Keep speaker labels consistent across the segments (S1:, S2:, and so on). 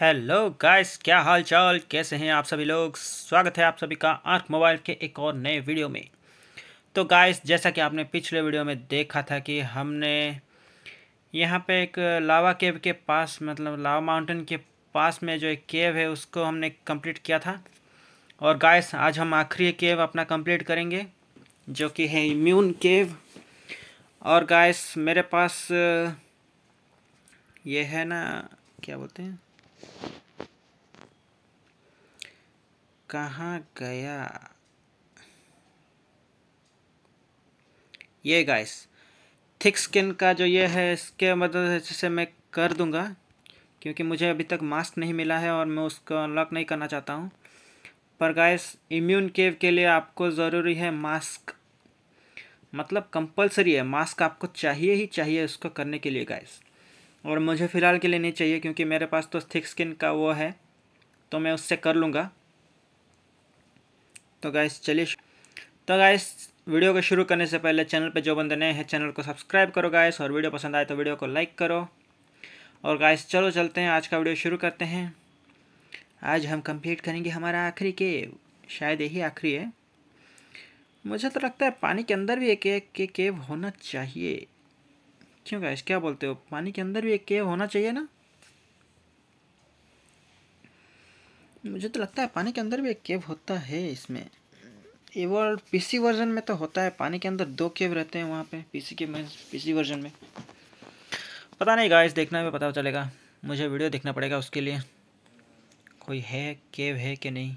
S1: Hello guys क्या हाल चाल कैसे हैं आप सभी लोग स्वागत है आप सभी का आर्क मोबाइल के एक और नए वीडियो में तो गाइस जैसा कि आपने पिछले वीडियो में देखा था कि हमने यहाँ पे एक लावा केव के पास मतलब लावा माउंटेन के पास में जो एक केव है उसको हमने कंप्लीट किया था और गाइस आज हम आखिरी केव अपना कंप्लीट करेंगे जो कि है इम्यून केव और गाइस मेरे पास ये है ना क्या बोलते हैं कहाँ गया ये गाइस थिक स्किन का जो ये है इसके मदद से मैं कर दूंगा क्योंकि मुझे अभी तक मास्क नहीं मिला है और मैं उसको अनलॉक नहीं करना चाहता हूँ पर गाइस इम्यून केव के लिए आपको ज़रूरी है मास्क मतलब कंपलसरी है मास्क आपको चाहिए ही चाहिए उसको करने के लिए गाइस और मुझे फ़िलहाल के लिए नहीं चाहिए क्योंकि मेरे पास तो थिक स्किन का वो है तो मैं उससे कर लूँगा तो गाइस चलिए तो गाइस वीडियो को शुरू करने से पहले चैनल पे जो बंदे नए हैं चैनल को सब्सक्राइब करो गाइस और वीडियो पसंद आए तो वीडियो को लाइक करो और गाइस चलो चलते हैं आज का वीडियो शुरू करते हैं आज हम कंप्लीट करेंगे हमारा आखिरी केव शायद यही आखिरी है मुझे तो लगता है पानी के अंदर भी एक एक के केव होना चाहिए क्यों गैस क्या बोलते हो पानी के अंदर भी एक केव होना चाहिए ना मुझे तो लगता है पानी के अंदर भी एक केव होता है इसमें ये पीसी वर्जन में तो होता है पानी के अंदर दो केव रहते हैं वहाँ पे पीसी के में पीसी वर्जन में पता नहीं गाइस देखना में पता चलेगा मुझे वीडियो देखना पड़ेगा उसके लिए कोई है केव है कि के नहीं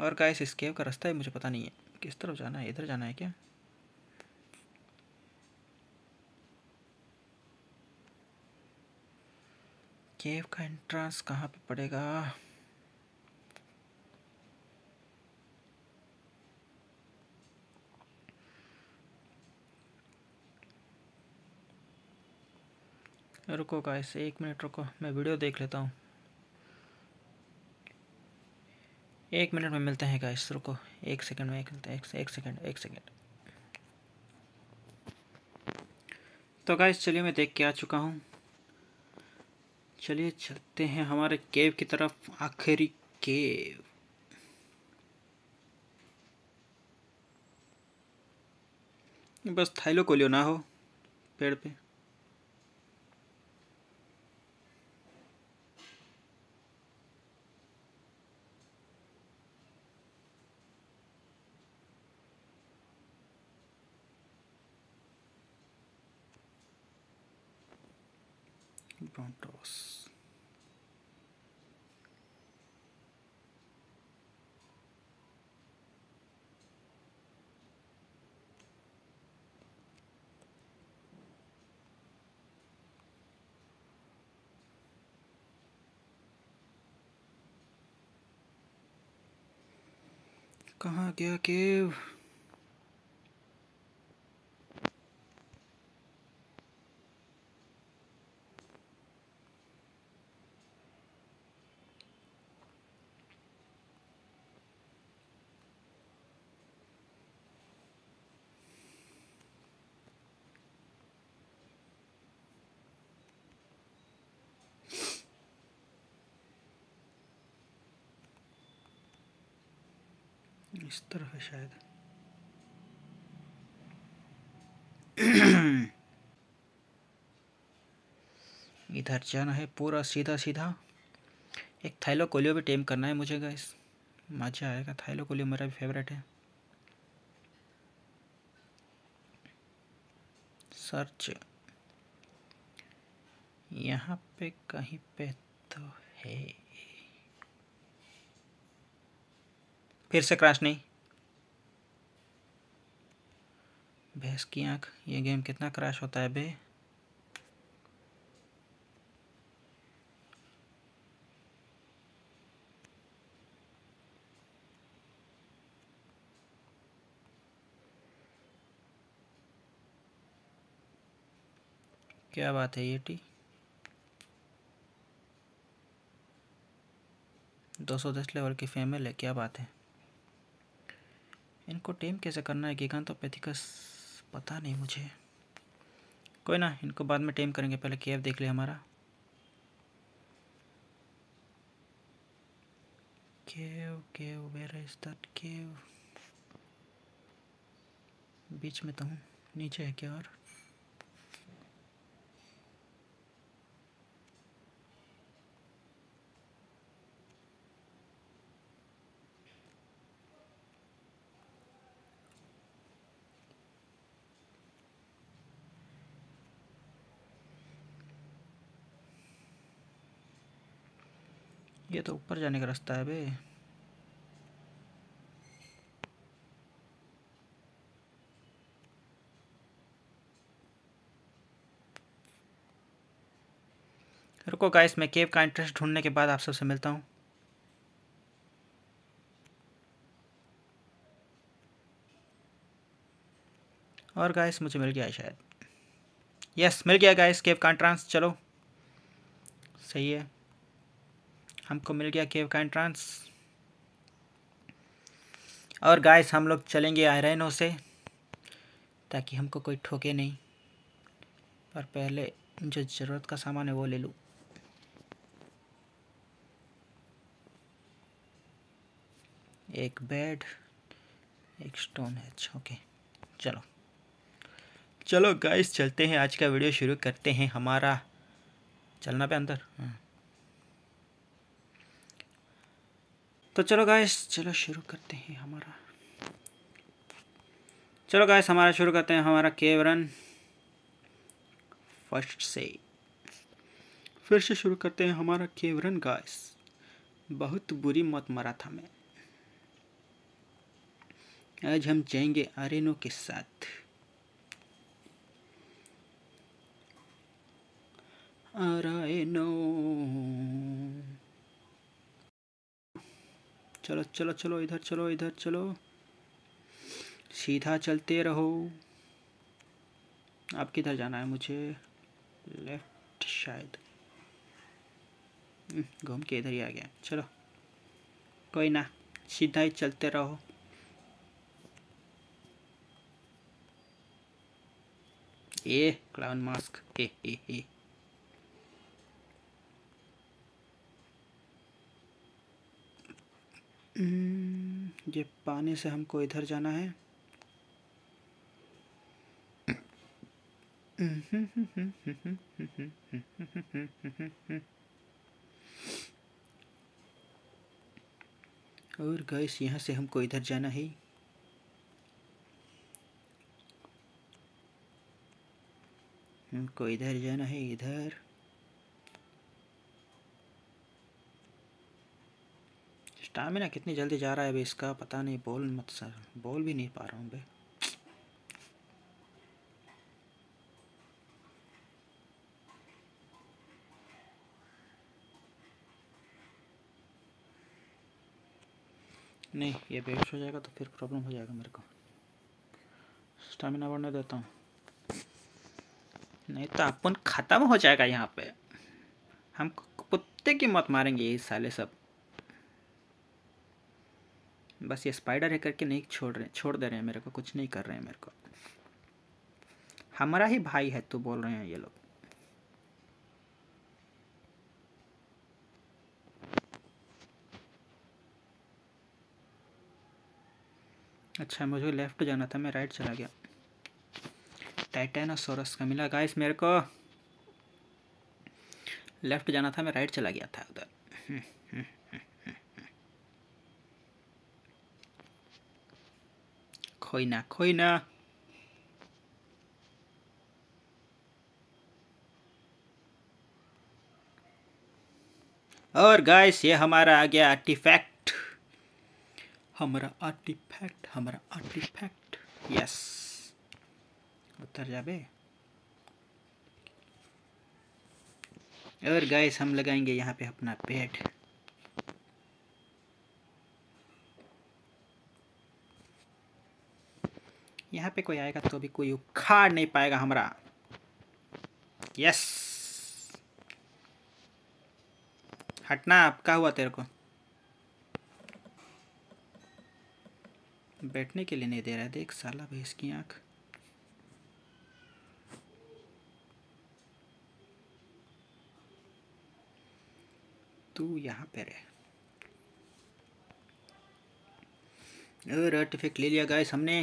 S1: और गाइस इस केव का रास्ता है मुझे पता नहीं है किस तरफ जाना है इधर जाना है क्या केव का एंट्रेंस कहाँ पे पड़ेगा रुको का एक मिनट रुको मैं वीडियो देख लेता हूँ एक मिनट में मिलते हैं गाइस रुको एक सेकंड में एक मिलते हैं एक, सेकंड एक सेकंड तो गाइस चलिए मैं देख के आ चुका हूँ चलिए चलते हैं हमारे केव की तरफ आखिरी केव बस थाइलो को लियो ना हो पेड़ पे electron toss कहाँ गया केव इस तरफ है शायद इधर जाना है पूरा सीधा सीधा एक थाइलोकोलियो भी टेम करना है मुझे गाइस मज़ा आएगा थाइलोकोलियो मेरा भी फेवरेट है सर्च यहाँ पे कहीं पे तो है फिर से क्रैश नहीं भैंस की आंख ये गेम कितना क्रैश होता है बे क्या बात है ये टी दो सौ दस लेवल की फेमेल है क्या बात है इनको टेम कैसे करना है गीगांतोपैथी का पता नहीं मुझे कोई ना इनको बाद में टेम करेंगे पहले केव देख ले हमारा cave cave where is that cave बीच में तो हूँ नीचे है क्या और ये तो ऊपर जाने का रास्ता है बे रुको गाइस मैं केव का इंटरेस्ट ढूंढने के बाद आप सबसे मिलता हूँ और गाइस मुझे मिल गया है शायद यस मिल गया गाइस केव का इंट्रांस चलो सही है हमको मिल गया केव का एंट्रांस और गाइस हम लोग चलेंगे आयरनो से ताकि हमको कोई ठोके नहीं और पहले जो ज़रूरत का सामान है वो ले लूँ एक बेड एक स्टोन है अच्छा ओके चलो चलो गाइस चलते हैं आज का वीडियो शुरू करते हैं हमारा चलना पे अंदर हाँ तो चलो गायस चलो शुरू करते हैं हमारा चलो गायस हमारा शुरू करते हैं हमारा केवरन फर्स्ट से फिर से शुरू करते हैं हमारा केवरन गाय बहुत बुरी मौत मरा था मैं आज हम जाएंगे आरेनो के साथ आरेनो चलो चलो चलो इधर चलो इधर चलो सीधा चलते रहो आप किधर जाना है मुझे लेफ्ट शायद हम्म, घूम के इधर ही आ गया चलो कोई ना सीधा ही चलते रहो ए क्लाउन मास्क ए ए ए हम्म, ये पानी से हमको इधर जाना है और गैस यहाँ से हमको इधर जाना है हमको इधर जाना है इधर स्टामिना कितनी जल्दी जा रहा है भाई इसका पता नहीं बोल मत सर बोल भी नहीं पा रहा हूँ भाई नहीं ये बेस्ट हो जाएगा तो फिर प्रॉब्लम हो जाएगा मेरे को स्टामिना बढ़ने देता हूँ नहीं तो अपन ख़त्म हो जाएगा यहाँ पे हम कुत्ते की मत मारेंगे ये साले सब बस ये स्पाइडर है करके नहीं छोड़ रहे छोड़ दे रहे हैं मेरे को कुछ नहीं कर रहे हैं मेरे को हमारा ही भाई है तो बोल रहे हैं ये लोग अच्छा मुझे लेफ़्ट जाना था मैं राइट चला गया टाइटेनोसोरस का मिला गाइस मेरे को लेफ़्ट जाना था मैं राइट चला गया था उधर हम्म। Koina Koina. और गाइस ये हमारा आ गया आर्टिफैक्ट हमारा आर्टिफैक्ट हमारा आर्टिफैक्ट यस उतर जाबे और गाइस हम लगाएंगे यहाँ पे अपना पेड़ यहाँ पे कोई आएगा तो भी कोई उखाड़ नहीं पाएगा हमारा यस हटना आपका हुआ तेरे को बैठने के लिए नहीं दे रहा है देख साला भैंस की आंख तू यहाँ पे रहे रटिफिक ले लिया गाइस हमने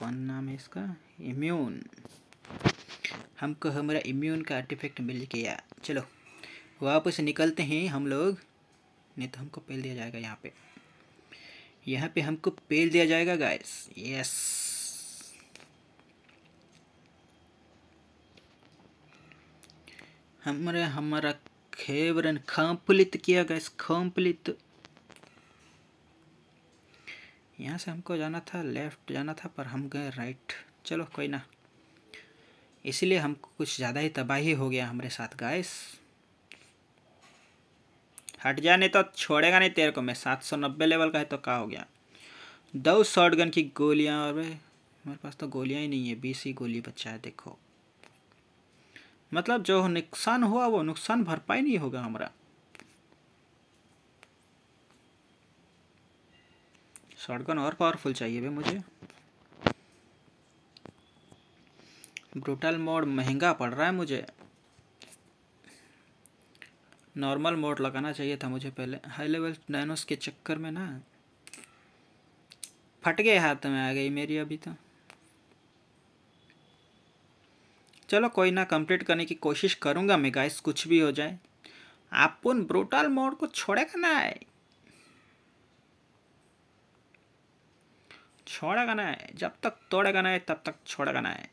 S1: कौन नाम है इसका इम्यून हमको हमारा इम्यून का आर्टिफैक्ट मिल गया चलो वापस निकलते हैं हम लोग नहीं तो हमको पेल दिया जाएगा यहाँ पे यहाँ पे हमको पेल दिया जाएगा गाइस यस हमारा हमारा खेवरन कंप्लीट किया गाइस कंप्लीट यहाँ से हमको जाना था लेफ़्ट जाना था पर हम गए राइट चलो कोई ना इसलिए हमको कुछ ज़्यादा ही तबाही हो गया हमारे साथ गाइस हट जा नहीं तो छोड़ेगा नहीं तेरे को मैं सात सौ नब्बे लेवल का है तो क्या हो गया दो शॉर्ट गन की गोलियाँ और भाई हमारे पास तो गोलियाँ ही नहीं है बीस ही गोली बच्चा है देखो मतलब जो नुकसान हुआ वो नुकसान भरपाई नहीं होगा हमारा शॉटगन और पावरफुल चाहिए भाई मुझे ब्रूटल मोड महंगा पड़ रहा है मुझे नॉर्मल मोड लगाना चाहिए था मुझे पहले हाई लेवल डायनोस के चक्कर में ना फट गए हाथ में आ गई मेरी अभी तो चलो कोई ना कंप्लीट करने की कोशिश करूँगा मैं गाइस कुछ भी हो जाए आप उन ब्रूटल मोड को छोड़ेगा ना छोड़ेगा ना है जब तक तोड़ेगा ना है तब तक छोड़ेगा ना है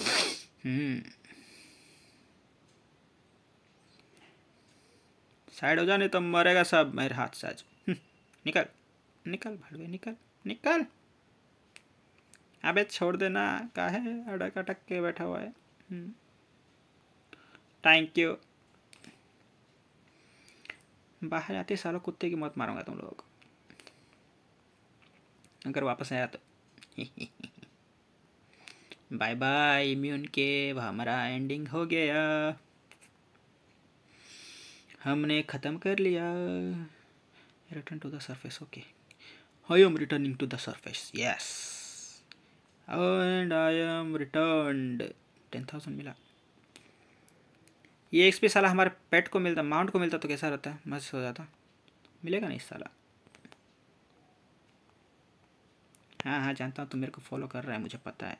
S1: हम्म। साइड हो जा नहीं तो मरेगा सब मेरे हाथ से आज हम्म, निकल निकल भाड़े निकल निकल अबे छोड़ देना काहे अटक अटक के बैठा हुआ है थैंक हम्म। यू बाहर आते सालों कुत्ते की मौत मारूंगा तुम लोगों को अगर वापस आया तो बाय बाय इम्यून के हमारा एंडिंग हो गया हमने ख़त्म कर लिया return to the surface okay I am returning to the surface yes and I am return ten thousand मिला ये एक्सपी साला हमारे पेट को मिलता माउंट को मिलता तो कैसा रहता मस्त हो जाता मिलेगा नहीं साला हाँ हाँ जानता हूँ तुम मेरे को फॉलो कर रहा है मुझे पता है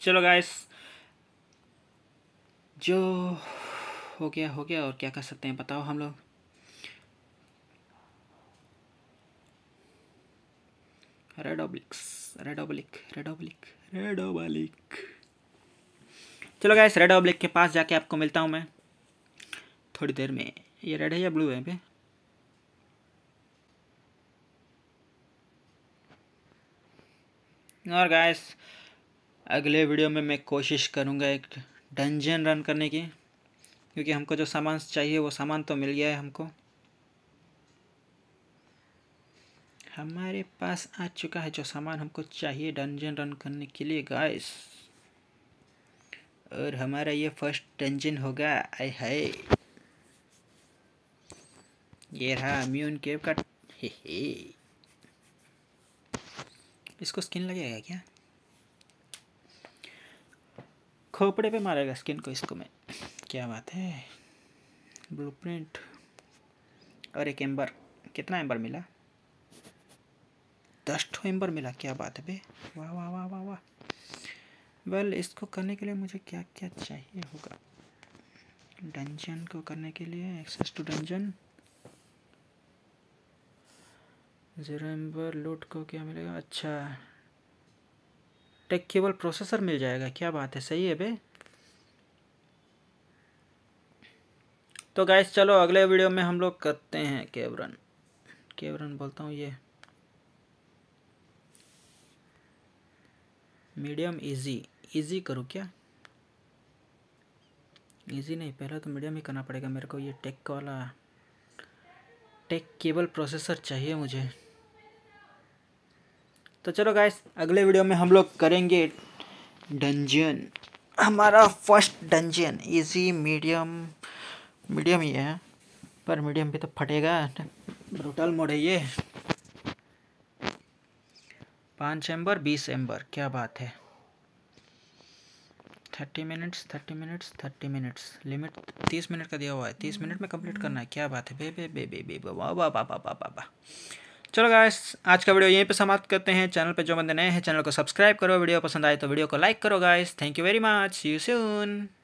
S1: चलो गाइस जो हो गया हो गया और क्या कर सकते हैं बताओ हम लोग रेड रेडोब्लिक रेड ओब्लिक चलो गाइस रेड ऑब्लिक के पास जाके आपको मिलता हूँ मैं थोड़ी देर में ये रेड है या ब्लू है भाई और गाइस अगले वीडियो में मैं कोशिश करूँगा एक डंजन रन करने की क्योंकि हमको जो सामान चाहिए वो सामान तो मिल गया है हमको हमारे पास आ चुका है जो सामान हमको चाहिए डंजन रन करने के लिए गाइस और हमारा ये फर्स्ट डंजन होगा आय हाय ये रहा म्यून केव का हे हे इसको स्किन लगेगा क्या खोपड़े पे मारेगा स्किन को इसको मैं क्या बात है ब्लूप्रिंट और एक एम्बर कितना एम्बर मिला दस ठो एम्बर मिला क्या बात है बे वाह वाह वाह वाह वाह वेल इसको करने के लिए मुझे क्या क्या चाहिए होगा डंजन को करने के लिए access to dungeon zero ember loot को क्या मिलेगा अच्छा टेक केबल प्रोसेसर मिल जाएगा क्या बात है सही है बे तो गाइस चलो अगले वीडियो में हम लोग करते हैं केवरन केवरन बोलता हूँ ये मीडियम इजी इजी करूँ क्या इजी नहीं पहले तो मीडियम ही करना पड़ेगा मेरे को ये टेक वाला टेक केबल प्रोसेसर चाहिए मुझे तो चलो गाइस अगले वीडियो में हम लोग करेंगे डंजन हमारा first dungeon easy medium medium ही है पर मीडियम भी तो फटेगा ब्रूटल मोड है ये पाँच एम्बर बीस एम्बर क्या बात है thirty minutes thirty minutes thirty minutes limit तीस मिनट का दिया हुआ है तीस मिनट में कंप्लीट करना है क्या बात है बे बे बे बे बे वाह वाह वाह वाह वाह वाह चलो गाइस आज का वीडियो यहीं पे समाप्त करते हैं चैनल पे जो बंदे नए हैं चैनल को सब्सक्राइब करो वीडियो पसंद आए तो वीडियो को लाइक करो guys thank you very much you soon